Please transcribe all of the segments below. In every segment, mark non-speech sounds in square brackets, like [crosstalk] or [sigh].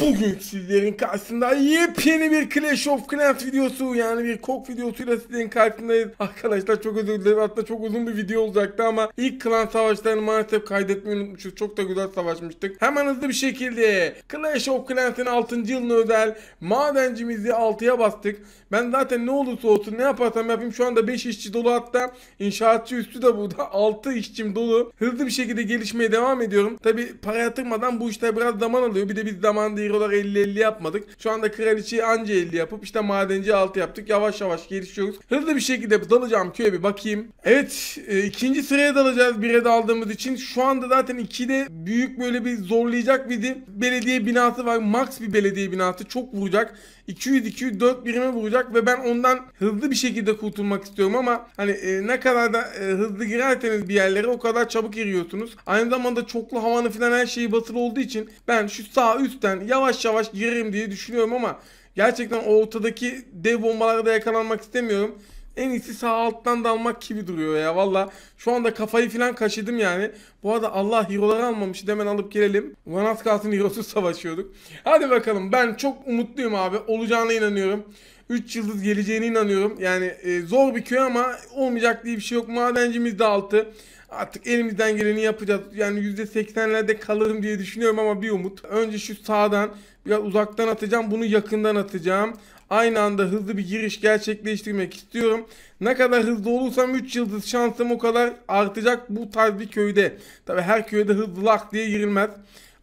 Bugün sizlerin karşısında yepyeni bir Clash of Clans videosu yani bir kok videosuyla sizlerin karşısındayız. Arkadaşlar çok özür dilerim. Aslında çok uzun bir video olacaktı ama ilk klan savaşlarını maalesef kaydetmeyi unutmuşuz. Çok da güzel savaşmıştık. Hemen hızlı bir şekilde Clash of Clans'in 6. yılına özel madencimizi 6'ya bastık. Ben zaten ne olursa olsun ne yaparsam yapayım şu anda 5 işçi dolu hatta inşaatçı üstü de burada 6 [laughs] işçim dolu. Hızlı bir şekilde gelişmeye devam ediyorum. Tabi para yatırmadan bu işler biraz zaman alıyor. Bir de biz zaman anda hero'lar 50-50 yapmadık. Şu anda kraliçeyi anca 50 yapıp işte madenci 6 yaptık. Yavaş yavaş gelişiyoruz. Hızlı bir şekilde dalacağım köye bir bakayım. Evet e, ikinci sıraya dalacağız 1'e daldığımız için. Şu anda zaten 2'de büyük böyle bir zorlayacak bir belediye binası var. Max bir belediye binası çok vuracak. 200-204 birime vuracak ve ben ondan hızlı bir şekilde kurtulmak istiyorum ama hani e, ne kadar da e, hızlı girerseniz bir yerlere o kadar çabuk giriyorsunuz. Aynı zamanda çoklu havanı falan her şeyi basılı olduğu için ben şu sağ üstten yavaş yavaş girerim diye düşünüyorum ama gerçekten ortadaki dev bombalarda yakalanmak istemiyorum. En iyisi sağ alttan dalmak gibi duruyor ya valla. Şu anda kafayı filan kaşıdım yani. Bu arada Allah hero'ları almamış hemen alıp gelelim. One az kalsın hero'suz savaşıyorduk. Hadi bakalım ben çok umutluyum abi. Olacağına inanıyorum. 3 yıldız geleceğine inanıyorum. Yani e, zor bir köy ama olmayacak diye bir şey yok. Madencimiz de altı. Artık elimizden geleni yapacağız. Yani %80'lerde kalırım diye düşünüyorum ama bir umut. Önce şu sağdan biraz uzaktan atacağım. Bunu yakından atacağım. Aynı anda hızlı bir giriş gerçekleştirmek istiyorum. Ne kadar hızlı olursam 3 yıldız şansım o kadar artacak bu tarz bir köyde. Tabi her köyde hızlı lak diye girilmez.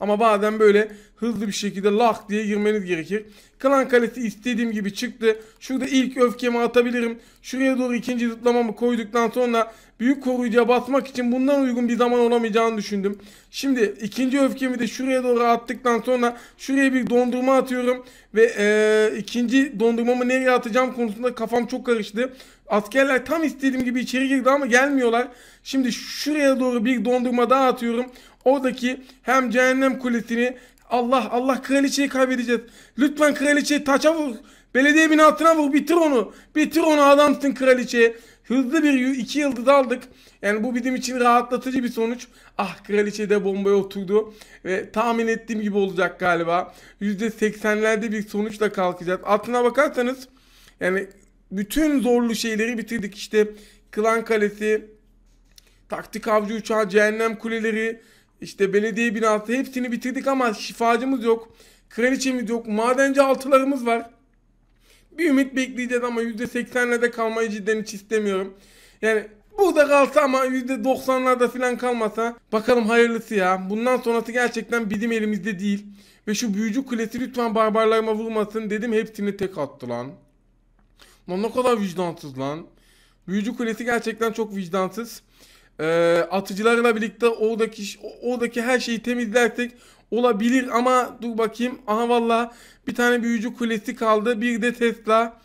Ama bazen böyle hızlı bir şekilde lak diye girmeniz gerekir. Klan kalesi istediğim gibi çıktı. Şurada ilk öfkemi atabilirim. Şuraya doğru ikinci zıplamamı koyduktan sonra büyük koruyucuya basmak için bundan uygun bir zaman olamayacağını düşündüm. Şimdi ikinci öfkemi de şuraya doğru attıktan sonra şuraya bir dondurma atıyorum. Ve e, ikinci dondurmamı nereye atacağım konusunda kafam çok karıştı. Askerler tam istediğim gibi içeri girdi ama gelmiyorlar. Şimdi şuraya doğru bir dondurma daha atıyorum. Oradaki hem cehennem kulesini Allah Allah kraliçeyi kaybedeceğiz. Lütfen kraliçeyi taça vur. Belediye binasına vur bitir onu. Bitir onu adamsın kraliçeye. Hızlı bir iki yıldız aldık. Yani bu bizim için rahatlatıcı bir sonuç. Ah kraliçe de bombaya oturdu. Ve tahmin ettiğim gibi olacak galiba. %80'lerde bir sonuçla kalkacağız. Altına bakarsanız yani bütün zorlu şeyleri bitirdik. İşte Klan Kalesi, Taktik Avcı Uçağı, Cehennem Kuleleri, işte belediye binası hepsini bitirdik ama şifacımız yok. Kraliçemiz yok. Madenci altılarımız var. Bir ümit bekleyeceğiz ama %80'le de kalmayı cidden hiç istemiyorum. Yani burada kalsa ama %90'larda falan kalmasa bakalım hayırlısı ya. Bundan sonrası gerçekten bizim elimizde değil. Ve şu büyücü kulesi lütfen barbarlarıma vurmasın dedim hepsini tek attı lan. Lan ne kadar vicdansız lan. Büyücü kulesi gerçekten çok vicdansız e, atıcılarla birlikte oradaki oradaki her şeyi temizlersek olabilir ama dur bakayım. Aha valla bir tane büyücü kulesi kaldı. Bir de Tesla.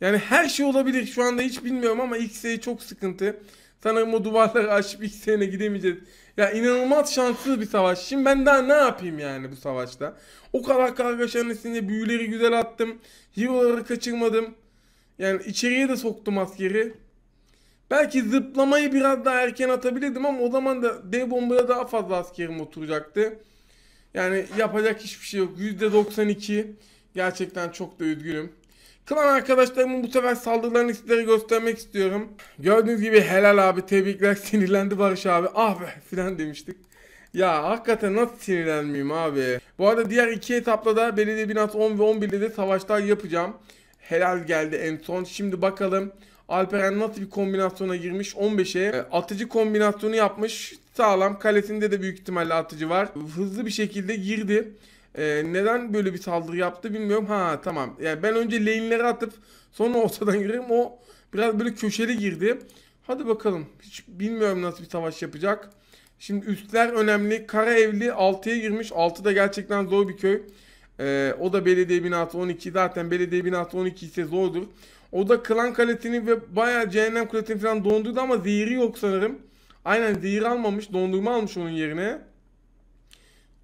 Yani her şey olabilir. Şu anda hiç bilmiyorum ama X'e çok sıkıntı. Sanırım o duvarları aşıp X'e gidemeyeceğiz. Ya inanılmaz şanssız bir savaş. Şimdi ben daha ne yapayım yani bu savaşta? O kadar kargaşanın içinde büyüleri güzel attım. Hero'ları kaçırmadım. Yani içeriye de soktum askeri. Belki zıplamayı biraz daha erken atabilirdim ama o zaman da dev bombaya daha fazla askerim oturacaktı. Yani yapacak hiçbir şey yok. %92 gerçekten çok da üzgünüm. Klan arkadaşlarımın bu sefer saldırılarını sizlere göstermek istiyorum. Gördüğünüz gibi helal abi tebrikler [laughs] sinirlendi Barış abi. Ah be filan demiştik. Ya hakikaten nasıl sinirlenmeyeyim abi. Bu arada diğer iki etapla da belediye binası 10 ve 11'de de savaşlar yapacağım. Helal geldi en son. Şimdi bakalım Alperen nasıl bir kombinasyona girmiş? 15'e e, atıcı kombinasyonu yapmış. Sağlam. Kalesinde de büyük ihtimalle atıcı var. Hızlı bir şekilde girdi. Ee, neden böyle bir saldırı yaptı bilmiyorum. Ha tamam. Yani ben önce lane'leri atıp sonra [laughs] ortadan girerim. O biraz böyle köşeli girdi. Hadi bakalım. Hiç bilmiyorum nasıl bir savaş yapacak. Şimdi üstler önemli. Kara evli 6'ya girmiş. 6 da gerçekten zor bir köy. Ee, o da belediye binası 12. Zaten belediye binası 12 ise zordur. O da Klan Kaleti'ni ve bayağı Cehennem Kaleti'ni falan dondurdu ama zehiri yok sanırım. Aynen zehir almamış. Dondurma almış onun yerine.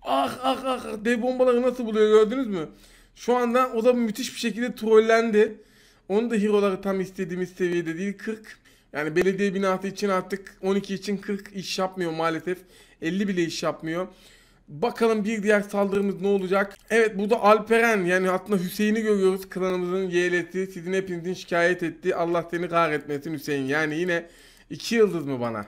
Ah ah ah ah dev bombaları nasıl buluyor gördünüz mü? Şu anda o da müthiş bir şekilde trollendi. Onun da hero'ları tam istediğimiz seviyede değil 40. Yani belediye binası için artık 12 için 40 iş yapmıyor maalesef. 50 bile iş yapmıyor. Bakalım bir diğer saldırımız ne olacak? Evet burada Alperen yani aslında Hüseyin'i görüyoruz. Klanımızın yeğleti sizin hepinizin şikayet ettiği Allah seni kahretmesin Hüseyin. Yani yine 2 yıldız mı bana?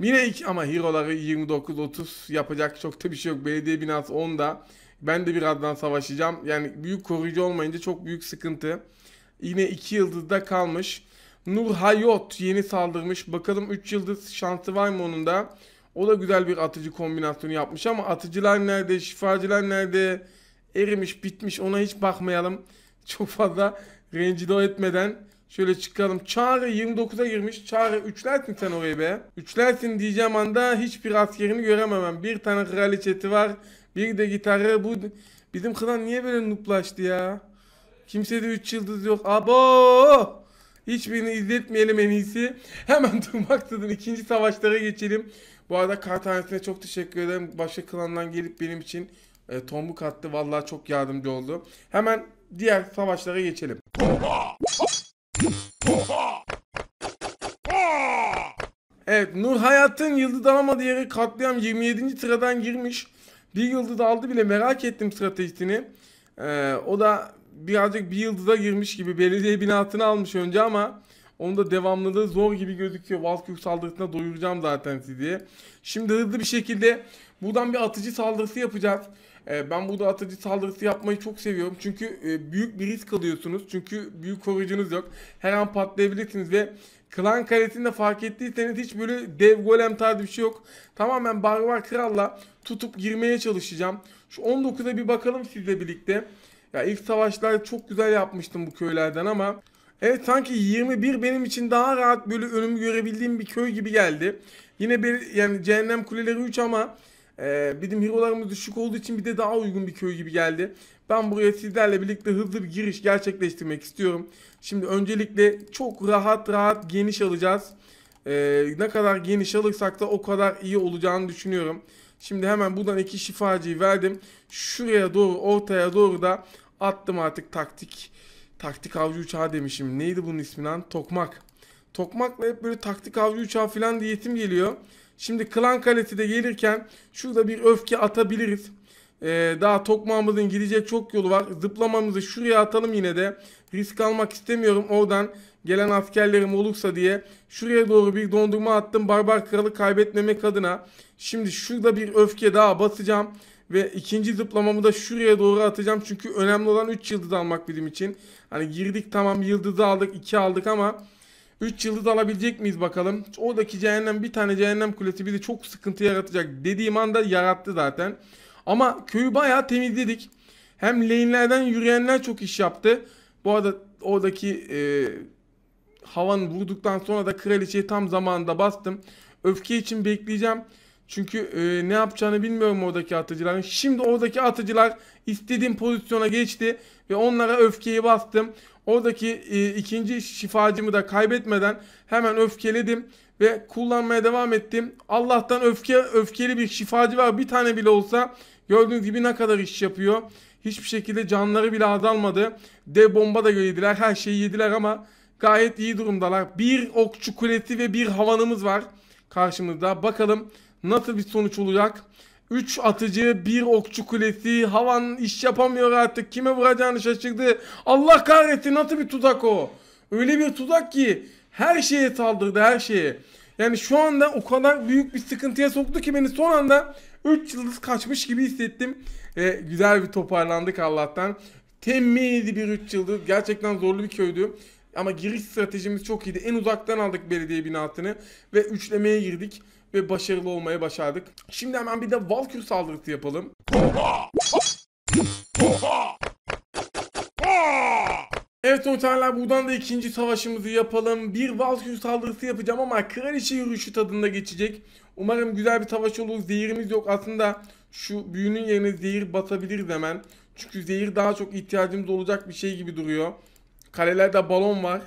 Yine iki, ama hero'ları 29-30 yapacak çok da bir şey yok. Belediye binası 10'da. Ben de birazdan savaşacağım. Yani büyük koruyucu olmayınca çok büyük sıkıntı. Yine 2 yıldızda kalmış. Nur Hayot yeni saldırmış. Bakalım 3 yıldız şansı var mı onun da? O da güzel bir atıcı kombinasyonu yapmış ama atıcılar nerede, şifacılar nerede erimiş bitmiş ona hiç bakmayalım. [laughs] Çok fazla rencide etmeden şöyle çıkalım. Çağrı 29'a girmiş. Çağrı üçlersin sen orayı be. Üçlersin diyeceğim anda hiçbir askerini görememem. Bir tane kraliçeti var. Bir de gitarı bu. Bizim klan niye böyle nuplaştı ya? Kimsede 3 yıldız yok. Abo! Hiçbirini izletmeyelim en iyisi. Hemen [laughs] durmaksızın ikinci savaşlara geçelim. Bu arada Kartanet'e çok teşekkür ederim. Başka klandan gelip benim için e, tombuk attı. Vallahi çok yardımcı oldu. Hemen diğer savaşlara geçelim. Evet Nur Hayat'ın yıldız alamadığı yeri katliam 27. sıradan girmiş. Bir yıldız aldı bile merak ettim stratejisini. Ee, o da birazcık bir yıldıza girmiş gibi belediye binatını almış önce ama onun da devamlılığı zor gibi gözüküyor. Valkür saldırısına doyuracağım zaten sizi. Şimdi hızlı bir şekilde buradan bir atıcı saldırısı yapacağız. E, ben burada atıcı saldırısı yapmayı çok seviyorum. Çünkü e, büyük bir risk alıyorsunuz. Çünkü büyük koruyucunuz yok. Her an patlayabilirsiniz ve Klan kalesinde fark ettiyseniz hiç böyle dev golem tarzı bir şey yok. Tamamen barbar kralla tutup girmeye çalışacağım. Şu 19'a bir bakalım sizle birlikte. Ya ilk savaşlar çok güzel yapmıştım bu köylerden ama Evet sanki 21 benim için daha rahat böyle önümü görebildiğim bir köy gibi geldi. Yine bir yani cehennem kuleleri 3 ama e, bizim hero'larımız düşük olduğu için bir de daha uygun bir köy gibi geldi. Ben buraya sizlerle birlikte hızlı bir giriş gerçekleştirmek istiyorum. Şimdi öncelikle çok rahat rahat geniş alacağız. E, ne kadar geniş alırsak da o kadar iyi olacağını düşünüyorum. Şimdi hemen buradan iki şifacıyı verdim. Şuraya doğru ortaya doğru da attım artık taktik Taktik avcı uçağı demişim. Neydi bunun ismi lan? Tokmak. Tokmakla hep böyle taktik avcı uçağı falan diyetim geliyor. Şimdi klan kalesi de gelirken şurada bir öfke atabiliriz. Ee, daha tokmağımızın gidecek çok yolu var. Zıplamamızı şuraya atalım yine de. Risk almak istemiyorum oradan gelen askerlerim olursa diye. Şuraya doğru bir dondurma attım barbar kralı kaybetmemek adına. Şimdi şurada bir öfke daha basacağım. Ve ikinci zıplamamı da şuraya doğru atacağım. Çünkü önemli olan 3 yıldız almak benim için. Hani girdik tamam yıldızı aldık 2 aldık ama 3 yıldız alabilecek miyiz bakalım. Oradaki cehennem bir tane cehennem kulesi bizi çok sıkıntı yaratacak dediğim anda yarattı zaten. Ama köyü bayağı temizledik. Hem lane'lerden yürüyenler çok iş yaptı. Bu arada oradaki e, havanı vurduktan sonra da kraliçeyi tam zamanında bastım. Öfke için bekleyeceğim. Çünkü e, ne yapacağını bilmiyorum oradaki atıcıların. Şimdi oradaki atıcılar istediğim pozisyona geçti ve onlara öfkeyi bastım. Oradaki e, ikinci şifacımı da kaybetmeden hemen öfkeledim ve kullanmaya devam ettim. Allah'tan öfke öfkeli bir şifacı var bir tane bile olsa gördüğünüz gibi ne kadar iş yapıyor. Hiçbir şekilde canları bile azalmadı. Dev bomba da yediler her şeyi yediler ama gayet iyi durumdalar. Bir okçu kulesi ve bir havanımız var karşımızda. Bakalım Nasıl bir sonuç olacak? 3 atıcı, 1 okçu kulesi, havan iş yapamıyor artık. Kime vuracağını şaşırdı. Allah kahretsin nasıl bir tuzak o. Öyle bir tuzak ki her şeye saldırdı her şeye. Yani şu anda o kadar büyük bir sıkıntıya soktu ki beni son anda 3 yıldız kaçmış gibi hissettim. E, güzel bir toparlandık Allah'tan. Temmiydi bir 3 yıldız. Gerçekten zorlu bir köydü. Ama giriş stratejimiz çok iyiydi. En uzaktan aldık belediye binatını ve üçlemeye girdik ve başarılı olmaya başardık. Şimdi hemen bir de Valkür saldırısı yapalım. Evet noterler buradan da ikinci savaşımızı yapalım. Bir Valkür saldırısı yapacağım ama kraliçe yürüyüşü tadında geçecek. Umarım güzel bir savaş olur. Zehirimiz yok. Aslında şu büyünün yerine zehir batabiliriz hemen. Çünkü zehir daha çok ihtiyacımız olacak bir şey gibi duruyor. Kalelerde balon var.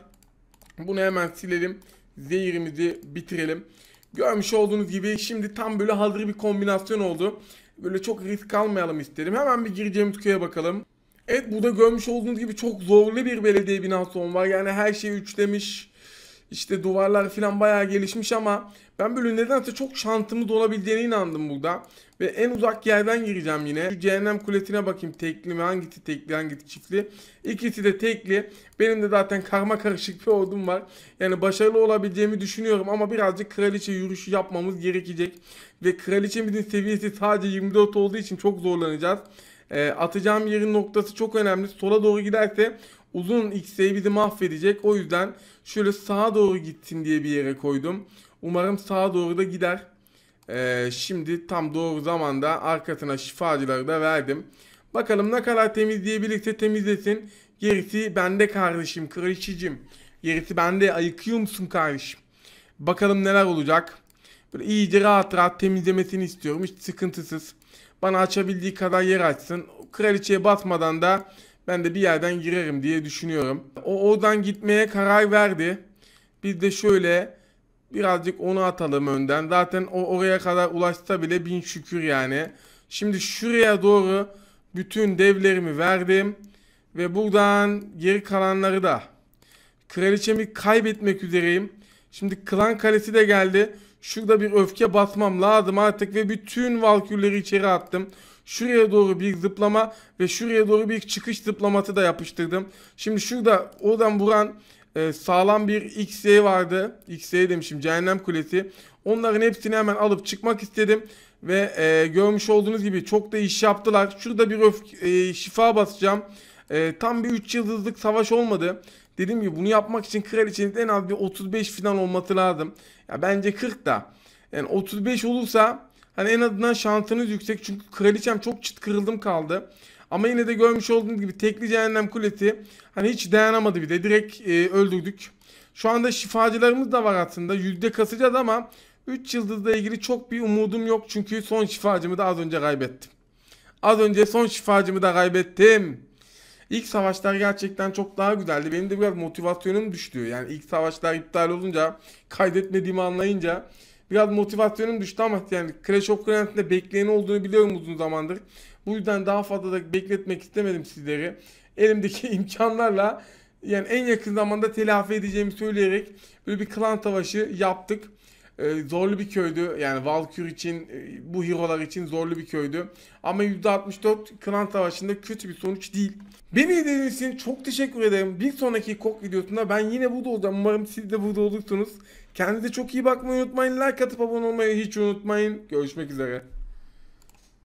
Bunu hemen silelim. Zehirimizi bitirelim. Görmüş olduğunuz gibi şimdi tam böyle hazır bir kombinasyon oldu. Böyle çok risk almayalım istedim. Hemen bir gireceğimiz köye bakalım. Evet burada görmüş olduğunuz gibi çok zorlu bir belediye binası var. Yani her şeyi üçlemiş. İşte duvarlar falan bayağı gelişmiş ama ben böyle nedense çok şantımız olabildiğine inandım burada. Ve en uzak yerden gireceğim yine. Şu cehennem kuletine bakayım tekli mi hangisi tekli hangisi çiftli. İkisi de tekli. Benim de zaten karma karışık bir ordum var. Yani başarılı olabileceğimi düşünüyorum ama birazcık kraliçe yürüyüşü yapmamız gerekecek. Ve kraliçemizin seviyesi sadece 24 olduğu için çok zorlanacağız. E, atacağım yerin noktası çok önemli. Sola doğru giderse Uzun X'e bizi mahvedecek. O yüzden şöyle sağa doğru gitsin diye bir yere koydum. Umarım sağa doğru da gider. Ee, şimdi tam doğru zamanda arkasına şifacıları da verdim. Bakalım ne kadar temizleyebilirse temizlesin. Gerisi bende kardeşim, kraliçicim. Gerisi bende. Ayıkıyor musun kardeşim? Bakalım neler olacak. Böyle iyice rahat rahat temizlemesini istiyorum. Hiç sıkıntısız. Bana açabildiği kadar yer açsın. Kraliçeye batmadan da ben de bir yerden girerim diye düşünüyorum. O oradan gitmeye karar verdi. Biz de şöyle birazcık onu atalım önden. Zaten o oraya kadar ulaşsa bile bin şükür yani. Şimdi şuraya doğru bütün devlerimi verdim. Ve buradan geri kalanları da. Kraliçemi kaybetmek üzereyim. Şimdi klan kalesi de geldi. Şurada bir öfke basmam lazım artık ve bütün valkürleri içeri attım. Şuraya doğru bir zıplama ve şuraya doğru bir çıkış zıplaması da yapıştırdım. Şimdi şurada oradan vuran e, sağlam bir XY vardı. XY demişim cehennem kulesi. Onların hepsini hemen alıp çıkmak istedim. Ve e, görmüş olduğunuz gibi çok da iş yaptılar. Şurada bir öfke, e, şifa basacağım. E, tam bir 3 yıldızlık savaş olmadı. Dediğim gibi bunu yapmak için kraliçenin en az bir 35 falan olması lazım. Ya bence 40 da. Yani 35 olursa hani en azından şansınız yüksek. Çünkü kraliçem çok çıt kırıldım kaldı. Ama yine de görmüş olduğunuz gibi tekli cehennem kuleti hani hiç dayanamadı bir de. Direkt e, öldürdük. Şu anda şifacılarımız da var aslında. Yüzde kasacağız ama 3 yıldızla ilgili çok bir umudum yok. Çünkü son şifacımı da az önce kaybettim. Az önce son şifacımı da kaybettim. İlk savaşlar gerçekten çok daha güzeldi. Benim de biraz motivasyonum düştü. Yani ilk savaşlar iptal olunca, kaydetmediğimi anlayınca biraz motivasyonum düştü ama yani Clash of Clans'de bekleyen olduğunu biliyorum uzun zamandır. Bu yüzden daha fazla da bekletmek istemedim sizleri. Elimdeki [laughs] imkanlarla yani en yakın zamanda telafi edeceğimi söyleyerek böyle bir klan savaşı yaptık. E, zorlu bir köydü. Yani Valkür için, e, bu hero'lar için zorlu bir köydü. Ama %64 Klan Savaşı'nda kötü bir sonuç değil. Beni izlediğiniz için çok teşekkür ederim. Bir sonraki KOK videosunda ben yine burada olacağım. Umarım siz de burada olursunuz. Kendinize çok iyi bakmayı unutmayın. Like atıp abone olmayı hiç unutmayın. Görüşmek üzere.